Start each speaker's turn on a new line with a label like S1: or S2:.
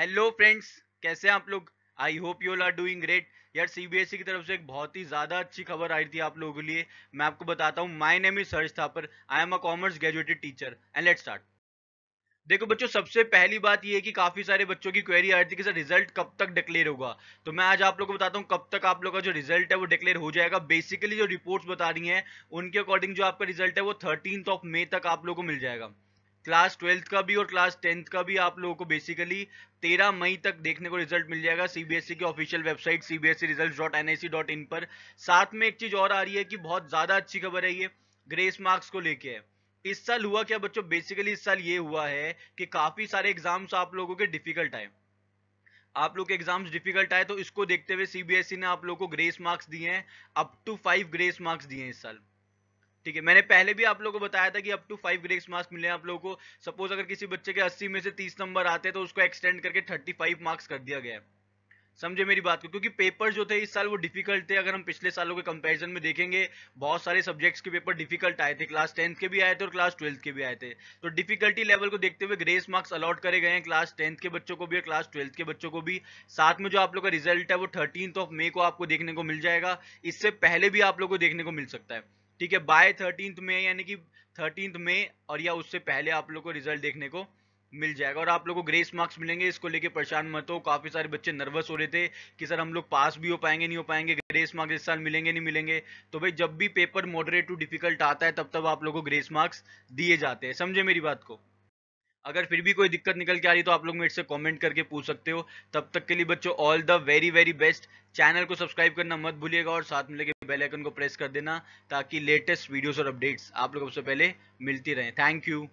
S1: hello friends कैसे हैं आप लोग I hope you are doing great यार सीबीएसई e की तरफ से एक बहुत ही ज़्यादा अच्छी खबर आई थी आप लोगों के लिए मैं आपको बताता हूँ my name is Sarj Thapar I am a commerce graduated teacher and let start देखो बच्चों सबसे पहली बात यह है कि काफ़ी सारे बच्चों की क्वेरी आ रही थी कि सर रिजल्ट कब तक डिक्लेयर होगा तो मैं आज आप लोग को बताता हूँ कब तक आप लोग का जो रिजल्ट है वो डिक्लेयर हो जाएगा बेसिकली जो रिपोर्ट्स बता रही हैं उनके अकॉर्डिंग जो आपका रिजल्ट है वो थर्टीन ऑफ मे तक आप लोग को मिल जाएगा क्लास ट्वेल्थ का भी और क्लास टेंथ का भी आप लोगों को बेसिकली तेरह मई तक देखने को रिजल्ट मिल जाएगा सीबीएसई e की official website CBSE result dot N dot in पर साथ में एक चीज और आ रही है कि बहुत ज्यादा अच्छी खबर है ये ग्रेस मार्क्स को लेके है इस साल हुआ क्या बच्चों बेसिकली इस साल ये हुआ है कि काफी सारे एग्जाम्स आप लोगों के डिफिकल्ट आए आप लोग के एग्जाम्स डिफिकल्ट आए तो इसको देखते हुए सीबीएसई e ने आप लोगों को ग्रेस मार्क्स दिए हैं up to five grace marks दिए हैं इस साल ठीक है मैंने पहले भी आप लोगों को बताया था कि up to five grace marks मिले आप लोगों को सपोज अगर किसी बच्चे के 80 में से 30 नंबर आते हैं तो उसको एक्सटेंड करके 35 मार्क्स कर दिया गया है समझे मेरी बात को क्योंकि पेपर जो थे इस साल वो डिफिकल्ट थे अगर हम पिछले सालों के कंपैरिजन में देखेंगे बहुत सारे सब्जेक्ट्स के पेपर डिफिकल्ट आए थे क्लास टेंथ के भी आए थे और क्लास ट्वेल्थ के भी आए थे तो डिफिकल्टी लेवल को देखते हुए ग्रेस मार्क्स अलॉट करे गए हैं क्लास टेंथ के बच्चों को भी और क्लास ट्वेल्थ के बच्चों को भी साथ में जो आप लोग का रिजल्ट है वो थर्टीन ऑफ मे को आपको देखने को मिल जाएगा इससे पहले भी आप लोग को देखने को मिल सकता है ठीक है बाय थर्टीन में यानी कि थर्टीन में और या उससे पहले आप लोग को रिजल्ट देखने को मिल जाएगा और आप लोग को ग्रेस मार्क्स मिलेंगे इसको लेके परेशान मत हो काफ़ी सारे बच्चे नर्वस हो रहे थे कि सर हम लोग पास भी हो पाएंगे नहीं हो पाएंगे ग्रेस मार्क्स इस साल मिलेंगे नहीं मिलेंगे तो भाई जब भी पेपर मॉडरेट टू डिफिकल्ट आता है तब तब आप लोग को ग्रेस मार्क्स दिए जाते हैं समझे मेरी बात को अगर फिर भी कोई दिक्कत निकल के आ रही तो आप लोग मेरे से कमेंट करके पूछ सकते हो तब तक के लिए बच्चों all the very very best channel को सब्सक्राइब करना मत भूलिएगा और साथ में लगे बेल आइकन को प्रेस कर देना ताकि लेटेस्ट वीडियोस और अपडेट्स आप लोग सबसे पहले मिलती रहे थैंक यू